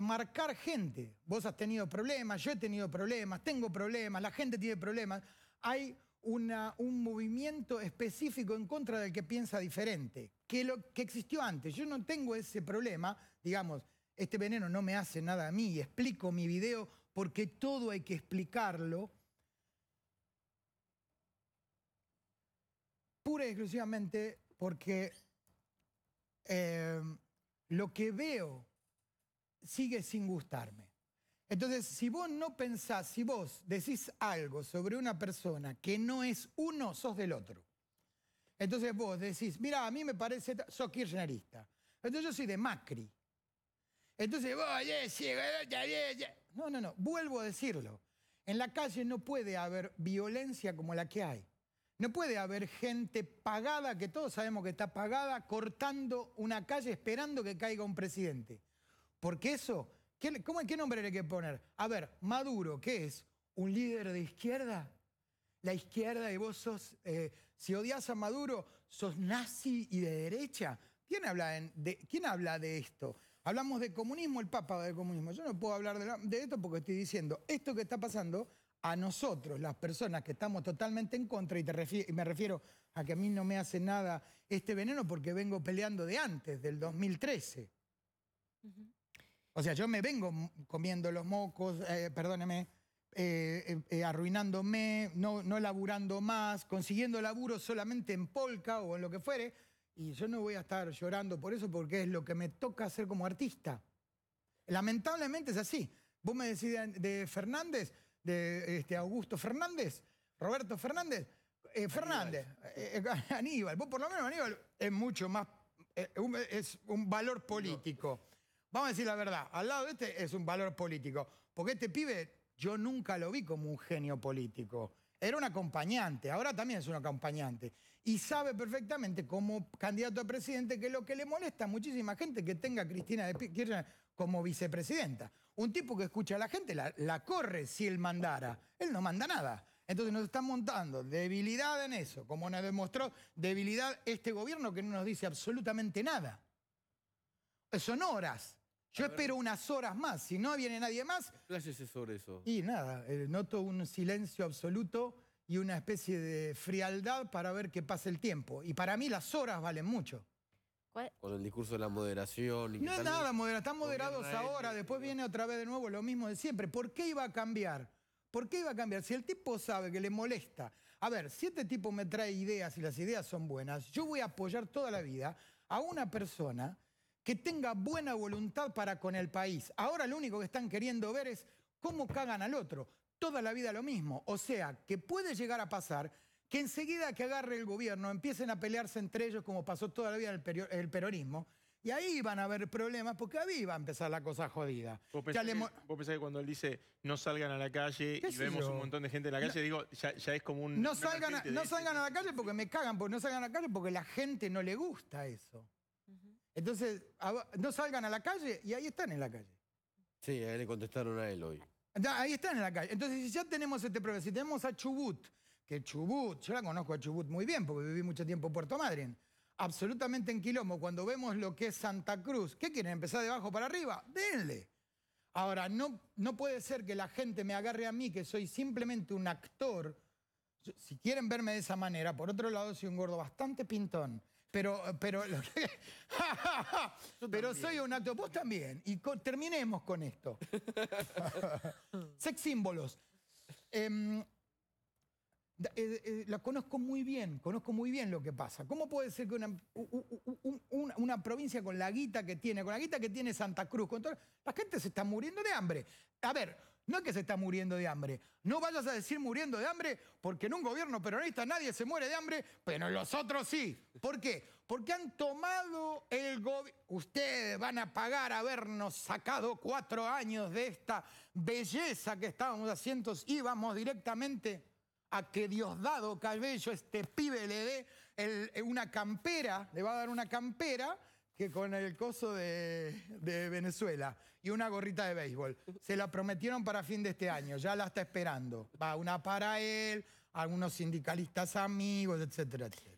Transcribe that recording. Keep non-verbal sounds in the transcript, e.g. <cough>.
marcar gente. Vos has tenido problemas, yo he tenido problemas, tengo problemas, la gente tiene problemas. Hay un movimiento específico en contra del que piensa diferente, que lo que existió antes. Yo no tengo ese problema, digamos, este veneno no me hace nada a mí, explico mi video porque todo hay que explicarlo. Pura y exclusivamente porque eh, lo que veo sigue sin gustarme. Entonces, si vos no pensás, si vos decís algo sobre una persona que no es uno, sos del otro. Entonces vos decís, mira, a mí me parece, sos kirchnerista. Entonces yo soy de Macri. Entonces vos, oh, no, no, no, vuelvo a decirlo. En la calle no puede haber violencia como la que hay. No puede haber gente pagada, que todos sabemos que está pagada, cortando una calle esperando que caiga un presidente. Porque eso, ¿qué, cómo, ¿qué nombre le hay que poner? A ver, Maduro, ¿qué es? ¿Un líder de izquierda? La izquierda y vos sos, eh, si odias a Maduro, sos nazi y de derecha. ¿Quién habla, de, ¿Quién habla de esto? Hablamos de comunismo, el Papa de comunismo. Yo no puedo hablar de, esto porque estoy diciendo, esto que está pasando a nosotros, las personas que estamos totalmente en contra, y, me refiero a que a mí no me hace nada este veneno porque vengo peleando de antes, del 2013. O sea, yo me vengo comiendo los mocos, eh, perdóneme, eh, eh, arruinándome, no, no laburando más, consiguiendo laburo solamente en polka o en lo que fuere. Y yo no voy a estar llorando por eso porque es lo que me toca hacer como artista. Lamentablemente es así. Vos me decís de, Fernández, de este, Augusto Fernández, Roberto Fernández. Fernández, <laughs> Aníbal. vos por lo menos Aníbal es mucho más, es un valor político. Vamos a decir la verdad, al lado de este es un valor político. Porque este pibe yo nunca lo vi como un genio político. Era un acompañante, ahora también es un acompañante. Y sabe perfectamente como candidato a presidente que lo que le molesta a muchísima gente que tenga a Cristina de Kirchner como vicepresidenta. Un tipo que escucha a la gente, la, la corre si él mandara. Él no manda nada. Entonces nos están montando debilidad en eso, como nos demostró debilidad este gobierno que no nos dice absolutamente nada. Son horas yo espero unas horas más. Si no viene nadie más... Pláyese sobre eso. Y nada, eh, noto un silencio absoluto y una especie de frialdad para ver qué pasa el tiempo. Y para mí las horas valen mucho. Con el discurso de la moderación. no es nada moderado, están moderados ahora, después viene otra vez de nuevo lo mismo de siempre. ¿Por qué iba a cambiar? ¿Por qué iba a cambiar? Si el tipo sabe que le molesta. A ver, si este tipo me trae ideas y las ideas son buenas, yo voy a apoyar toda la vida a una persona que tenga buena voluntad para con el país. Ahora lo único que están queriendo ver es cómo cagan al otro. Toda la vida lo mismo. O sea, que puede llegar a pasar que enseguida que agarre el gobierno empiecen a pelearse entre ellos como pasó toda la vida el, el peronismo. Y ahí van a haber problemas porque ahí va a empezar la cosa jodida. ¿Vos pensás, que, cuando él dice no salgan a la calle y vemos un montón de gente en la calle, digo, ya, es como un. No salgan, no salgan a la calle porque me cagan, porque no salgan a la calle porque la gente no le gusta eso. Entonces, no salgan a la calle y ahí están en la calle. Sí, ahí le contestaron a él hoy. Ahí están en la calle. Entonces, si ya tenemos este problema, si tenemos a Chubut, que Chubut, yo la conozco a Chubut muy bien porque viví mucho tiempo en Puerto Madryn, absolutamente en quilombo, cuando vemos lo que es Santa Cruz, ¿qué quieren? ¿Empezar de abajo para arriba? Denle. Ahora, no, no puede ser que la gente me agarre a mí, que soy simplemente un actor. Si quieren verme de esa manera, por otro lado, soy un gordo bastante pintón, pero, eh, pero, <laughs> pero soy un acto. Vos también. Y terminemos con esto. <laughs> Sex símbolos. Em, eh, eh, la conozco muy bien, conozco muy bien lo que pasa. ¿Cómo puede ser que una, provincia con la guita que tiene, con la guita que tiene Santa Cruz, la gente se está muriendo de hambre? A ver, no es que se está muriendo de hambre. No vayas a decir muriendo de hambre porque en un gobierno peronista nadie se muere de hambre, pero en los otros sí. ¿Por qué? Porque han tomado el gobierno. Ustedes van a pagar habernos sacado cuatro años de esta belleza que estábamos haciendo. Íbamos directamente a que Diosdado Cabello, este pibe, le dé una campera, le va a dar una campera que con el coso de, Venezuela y una gorrita de béisbol. Se la prometieron para fin de este año, ya la está esperando. Va una para él, algunos sindicalistas amigos, etcétera, etcétera.